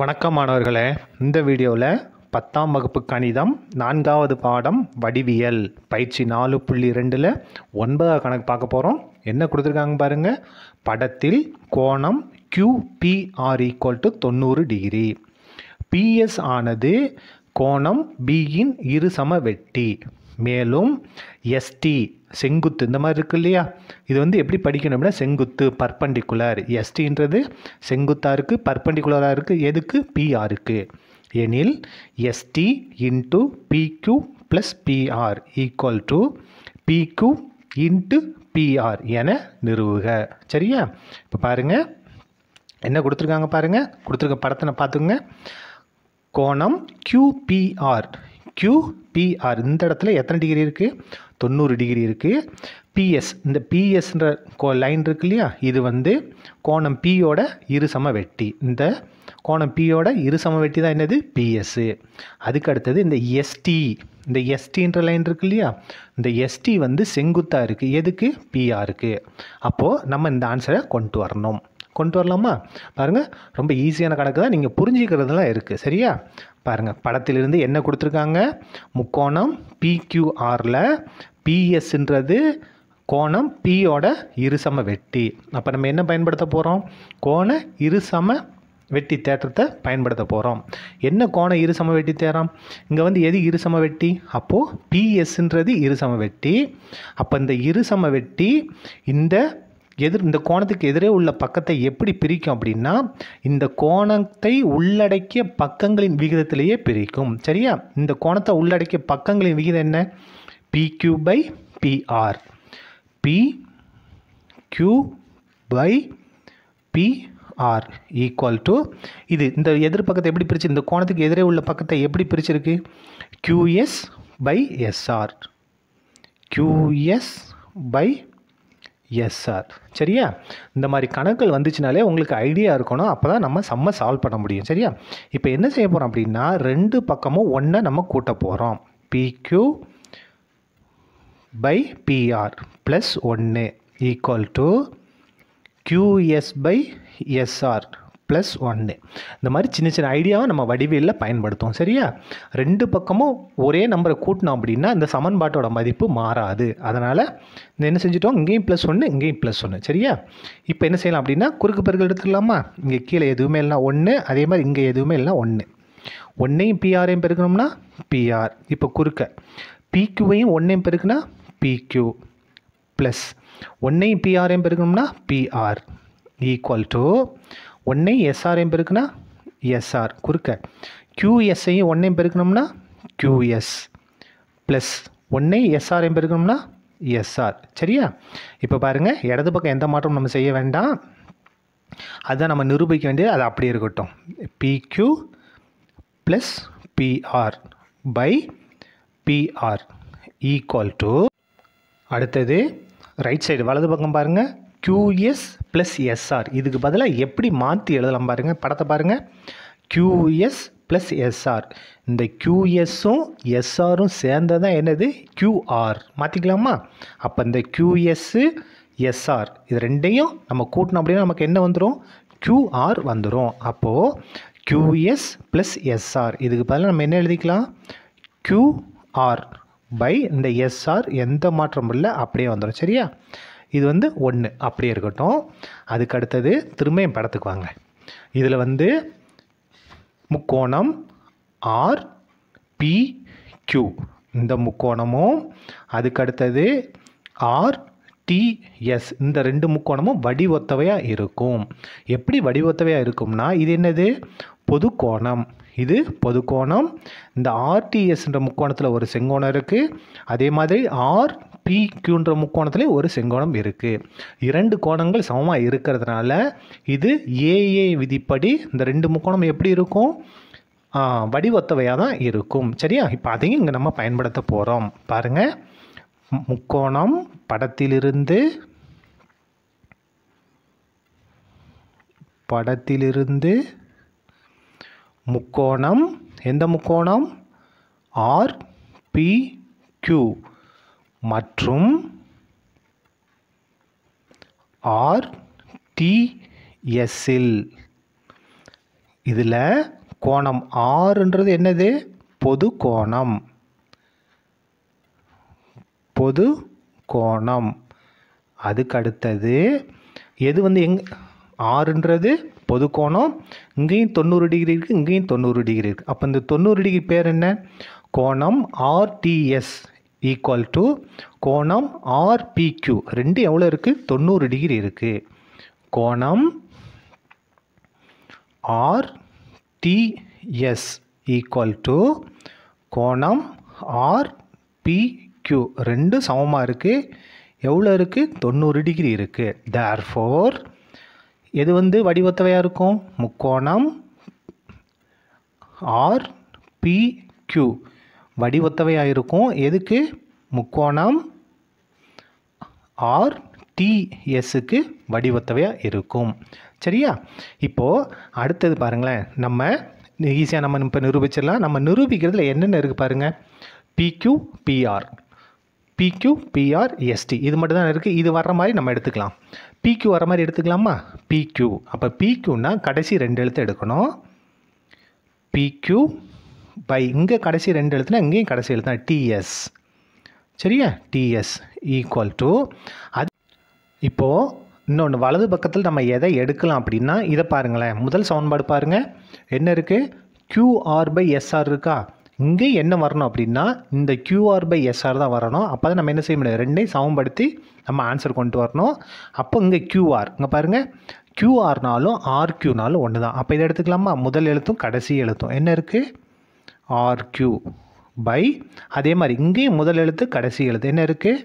வணக்கம் மாணவர்களே இந்த வீடியோவில் பத்தாம் வகுப்பு கணிதம் நான்காவது பாடம் வடிவியல் பயிற்சி நாலு புள்ளி ரெண்டில் ஒன்பதாவது கணக்கு பார்க்க போகிறோம் என்ன கொடுத்துருக்காங்க பாருங்கள் படத்தில் கோணம் கியூபிஆர் ஈக்குவல் டு தொண்ணூறு டிகிரி பிஎஸ் ஆனது கோணம் பியின் இரு சம வெட்டி மேலும் எஸ்டி செங்குத்து இந்த மாதிரி இருக்குது இல்லையா இது வந்து எப்படி படிக்கணும் அப்படின்னா செங்குத்து பர்பண்டிகுலர் எஸ்டின்றது செங்குத்தாக இருக்குது பர்பண்டிகுலராக இருக்குது எதுக்கு இருக்குது எனில் ST into PQ plus PR equal to PQ into PR என நிறுவுக சரியா இப்போ பாருங்கள் என்ன கொடுத்துருக்காங்க பாருங்கள் கொடுத்துருக்க படத்தை பார்த்துங்க கோணம் கியூபிஆர் கியூபிஆர் இந்த இடத்துல எத்தனை டிகிரி இருக்குது தொண்ணூறு டிகிரி இருக்குது பிஎஸ் இந்த பிஎஸ்ன்ற கோ லைன் இருக்கு இல்லையா இது வந்து கோணம் பியோட இரு சம வெட்டி இந்த கோணம் பியோட இரு சம வெட்டி தான் என்னது பிஎஸ்ஸு அதுக்கு அடுத்தது இந்த எஸ்டி இந்த எஸ்டின்ற லைன் இருக்கு இல்லையா இந்த எஸ்டி வந்து செங்குத்தாக இருக்குது எதுக்கு பிஆருக்கு அப்போது நம்ம இந்த ஆன்சரை கொண்டு வரணும் கொண்டு வரலாமா பாருங்கள் ரொம்ப ஈஸியான கணக்கு தான் நீங்கள் புரிஞ்சுக்கிறதுலாம் இருக்குது சரியா பாருங்கள் படத்திலிருந்து என்ன கொடுத்துருக்காங்க முக்கோணம் பிக்யூஆரில் பிஎஸ்ன்றது கோணம் பியோட இருசம வெட்டி அப்போ நம்ம என்ன பயன்படுத்த போகிறோம் கோண இருசம வெட்டி தேற்றத்தை பயன்படுத்த போகிறோம் என்ன கோணம் இருசம வெட்டி தேரம் இங்கே வந்து எது இருசம வெட்டி அப்போது பிஎஸ்ன்றது இருசம வெட்டி அப்போ இந்த இருசம வெட்டி இந்த எதிர் இந்த கோணத்துக்கு எதிரே உள்ள பக்கத்தை எப்படி பிரிக்கும் அப்படின்னா இந்த கோணத்தை உள்ளடக்கிய பக்கங்களின் விகிதத்திலேயே பிரிக்கும் சரியா இந்த கோணத்தை உள்ளடக்கிய பக்கங்களின் விகிதம் என்ன PQ by PR P Q by PR equal to இது இந்த எதிர் பக்கத்தை எப்படி பிரிச்சு இந்த கோணத்துக்கு எதிரே உள்ள பக்கத்தை எப்படி பிரிச்சிருக்கு QS by SR QS by S sir சரியா இந்த மாதிரி கணக்குகள் வந்துச்சுனாலே உங்களுக்கு ஐடியா இருக்கணும் அப்போ தான் நம்ம சம்ம சால்வ் பண்ண முடியும் சரியா இப்போ என்ன செய்ய போகிறோம் அப்படின்னா ரெண்டு பக்கமும் ஒன்றை நம்ம கூட்ட போகிறோம் பிக்யூ பை பிஆர் ப்ளஸ் ஒன்று equal to QS by SR plus ஒன்னு இந்த மாதிரி சின்ன சின்ன ஐடியாவை நம்ம வடிவேலில் பயன்படுத்துவோம் சரியா ரெண்டு பக்கமும் ஒரே நம்பரை கூட்டினோம் அப்படின்னா இந்த சமன்பாட்டோட மதிப்பு மாறாது அதனால் என்ன செஞ்சுட்டோம் இங்கேயும் ப்ளஸ் ஒன்று இங்கேயும் ப்ளஸ் ஒன்று சரியா இப்போ என்ன செய்யலாம் அப்படின்னா குறுக்கு பெருக்கள் எடுத்துடலாமா இங்கே கீழே எதுவுமே இல்லைனா ஒன்று அதே மாதிரி இங்கே எதுவுமே இல்லைனா ஒன்று ஒன்றையும் பிஆரையும் பெருக்கணும்னா பிஆர் இப்போ குறுக்க பிக்யூவையும் ஒன்றையும் பெருக்குனா பிக்யூ ப்ளஸ் ஒன்றையும் பிஆரையும் பெருக்கணும்னா பிஆர் ஈக்குவல் டு ஒன்றை எஸ்ஆரையும் பெருக்குனா எஸ்ஆர் குறுக்க கியூஎஸ்ஐயும் ஒன்றையும் பெருக்கணும்னா கியூஎஸ் ப்ளஸ் ஒன்றை எஸ்ஆரையும் பெருக்கணும்னா எஸ்ஆர் சரியா இப்போ பாருங்கள் இடது பக்கம் எந்த மாற்றமும் நம்ம செய்ய வேண்டாம் அதுதான் நம்ம நிரூபிக்க வேண்டியது அது அப்படியே இருக்கட்டும் PQ plus PR by PR equal to அடுத்தது ரைட் சைடு வலது பக்கம் பாருங்கள் க்யூஎஸ் ப்ளஸ் எஸ்ஆர் இதுக்கு பதிலாக எப்படி மாற்றி எழுதலாம் பாருங்கள் படத்தை பாருங்கள் கியூஎஸ் ப்ளஸ் எஸ்ஆர் இந்த கியூஎஸ்ஸும் எஸ்ஆரும் சேர்ந்தது தான் என்னது க்யூஆர் மாற்றிக்கலாமா அப்போ இந்த க்யூஎஸ்ஸு எஸ்ஆர் இது ரெண்டையும் நம்ம கூட்டினோம் அப்படின்னா நமக்கு என்ன வந்துடும் க்யூஆர் வந்துடும் அப்போது க்யூஎஸ் ப்ளஸ் எஸ்ஆர் இதுக்கு பதிலாக நம்ம என்ன எழுதிக்கலாம் க்யூஆர் பை இந்த எஸ்ஆர் எந்த மாற்றமும் இல்லை அப்படியே வந்துடும் சரியா இது வந்து ஒன்று அப்படியே இருக்கட்டும் அதுக்கு அடுத்தது திரும்பையும் படத்துக்கு வாங்க இதில் வந்து முக்கோணம் ஆர் பி கியூ இந்த முக்கோணமும் அதுக்கு அடுத்தது ஆர் டிஎஸ் இந்த ரெண்டு முக்கோணமும் வடிவொத்தவையாக இருக்கும் எப்படி வடிவொத்தவையாக இருக்கும்னா இது என்னது பொதுக்கோணம் இது பொதுக்கோணம் இந்த ஆர்டிஎஸ்ன்ற முக்கோணத்தில் ஒரு செங்கோணம் இருக்குது அதே மாதிரி ஆர் பிக்யூன்ற முக்கோணத்துலேயும் ஒரு செங்கோணம் இருக்குது இரண்டு கோணங்கள் சமமாக இருக்கிறதுனால இது ஏஏ விதிப்படி இந்த ரெண்டு முக்கோணம் எப்படி இருக்கும் வடிவத்தவையாக தான் இருக்கும் சரியா இப்போ அதையும் இங்கே நம்ம பயன்படுத்த போகிறோம் பாருங்கள் முக்கோணம் படத்திலிருந்து படத்திலிருந்து முக்கோணம் எந்த முக்கோணம் ஆர் பி கியூ மற்றும் ஆர்டிஎஸ்ஸில் இதில் கோணம் ஆறுன்றது என்னது பொது கோணம் பொது கோணம் அதுக்கு அடுத்தது எது வந்து எங் ஆறுன்றது பொது கோணம் இங்கேயும் தொண்ணூறு டிகிரி இருக்குது இங்கேயும் தொண்ணூறு டிகிரி இருக்குது அப்போ இந்த தொண்ணூறு டிகிரி பேர் என்ன கோணம் ஆர்டிஎஸ் ஈக்குவல் டு கோணம் ஆர்பிக்யூ ரெண்டு எவ்வளோ இருக்குது தொண்ணூறு டிகிரி இருக்குது கோணம் ஆர்டிஎஸ் ஈக்குவல் டு கோணம் ஆர்பிக்யூ ரெண்டு சமமாக இருக்குது எவ்வளோ இருக்குது தொண்ணூறு டிகிரி இருக்குது தேர்ஃபோர் எது வந்து வடிவத்தவையாக இருக்கும் முக்கோணம் ஆர்பிக்யூ வடிவத்தவையாக இருக்கும் எதுக்கு முக்கோணம் ஆர் டிஎஸ்ஸுக்கு வடிவொத்தவையாக இருக்கும் சரியா இப்போது அடுத்தது பாருங்களேன் நம்ம ஈஸியாக நம்ம இப்போ நிரூபிச்சிடலாம் நம்ம நிரூபிக்கிறதுல என்னென்ன இருக்குது பாருங்கள் PQ PR PQ PR ST இது மட்டும் தான் இருக்குது இது வர்ற மாதிரி நம்ம எடுத்துக்கலாம் பிக்யூ வர மாதிரி எடுத்துக்கலாமா பிக்யூ அப்போ பிக்யூன்னா கடைசி ரெண்டு எழுத்து எடுக்கணும் பிக்யூ பை இங்கே கடைசி ரெண்டு எழுத்துனா இங்கேயும் கடைசி எழுத்துனா டிஎஸ் சரியா டிஎஸ் ஈக்குவல் டு அது இப்போது இன்னொன்று வலது பக்கத்தில் நம்ம எதை எடுக்கலாம் அப்படின்னா இதை பாருங்களேன் முதல் சவுன்பாடு பாருங்கள் என்ன இருக்குது கியூஆர் பை எஸ்ஆர் இருக்கா இங்கே என்ன வரணும் அப்படின்னா இந்த கியூஆர் பை எஸ்ஆர் தான் வரணும் அப்போ தான் நம்ம என்ன செய்ய முடியும் ரெண்டையும் சவுன்படுத்தி நம்ம ஆன்சர் கொண்டு வரணும் அப்போ இங்கே கியூஆர் இங்கே பாருங்கள் கியூஆர்னாலும் ஆர்கியூனாலும் ஒன்று தான் அப்போ இதை எடுத்துக்கலாமா முதல் எழுத்தும் கடைசி எழுத்தும் என்ன இருக்குது ஆர்கியூ பை அதே மாதிரி இங்கேயும் முதல் எழுத்து கடைசி எழுத்து என்ன இருக்குது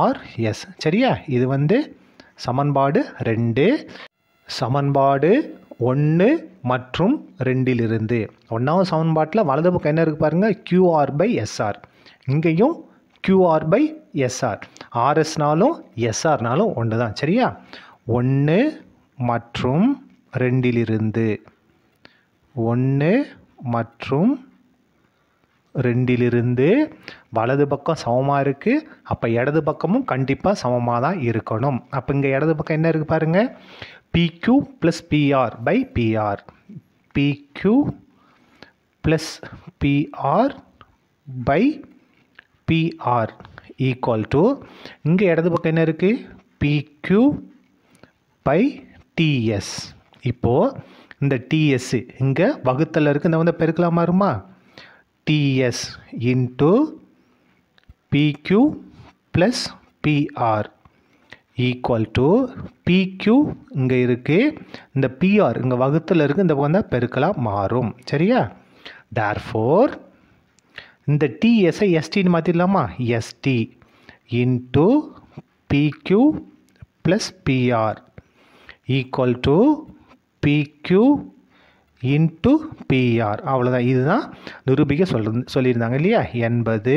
ஆர் எஸ் சரியா இது வந்து சமன்பாடு ரெண்டு சமன்பாடு ஒன்று மற்றும் ரெண்டிலிருந்து ஒன்றாவது சமன்பாட்டில் வலது பக்கம் என்ன இருக்குது பாருங்கள் கியூஆர் பை எஸ்ஆர் இங்கேயும் கியூஆர் பை எஸ்ஆர் ஆர்எஸ்னாலும் எஸ்ஆர்னாலும் ஒன்று தான் சரியா ஒன்று மற்றும் ரெண்டிலிருந்து ஒன்று மற்றும் ரெண்டிலிருந்து வலது பக்கம் சமமாக இருக்குது அப்போ இடது பக்கமும் கண்டிப்பாக சமமாக தான் இருக்கணும் அப்போ இங்கே இடது பக்கம் என்ன இருக்குது பாருங்கள் PQ plus PR by PR PQ plus PR by PR equal to இங்கே இடது பக்கம் என்ன இருக்குது பிக்யூ பை டிஎஸ் இப்போது இந்த டிஎஸ்ஸு இங்கே வகுத்தல் இருக்குது இந்த வந்து பெருக்கலாமா இருமா TS into PQ plus PR equal to PQ இங்கே இருக்குது இந்த பிஆர் இங்கே வகுத்தில் இருக்குது இந்த பக்கம் தான் பெருக்கலாக மாறும் சரியா டேர் ஃபோர் இந்த டிஎஸ்ஐ எஸ்டின்னு மாற்றிடலாமா ST into PQ plus PR equal to PQ into PR அவ்வளோதான் இதுதான் நிரூபிக்க சொல் சொல்லியிருந்தாங்க இல்லையா என்பது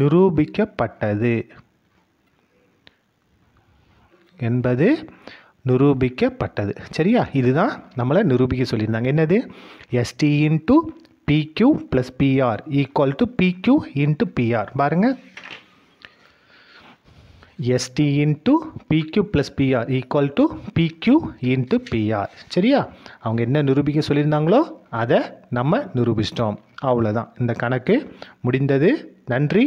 நிரூபிக்கப்பட்டது என்பது நிரூபிக்கப்பட்டது சரியா இதுதான் நம்மளை நிரூபிக்க சொல்லியிருந்தாங்க என்னது ST into PQ plus PR equal to PQ into PR பாருங்கள் ST into PQ plus PR equal to PQ into PR சரியா அவங்க என்ன நிரூபிக்க சொல்லியிருந்தாங்களோ அதை நம்ம நிரூபிச்சிட்டோம் அவ்வளோதான் இந்த கணக்கு முடிந்தது நன்றி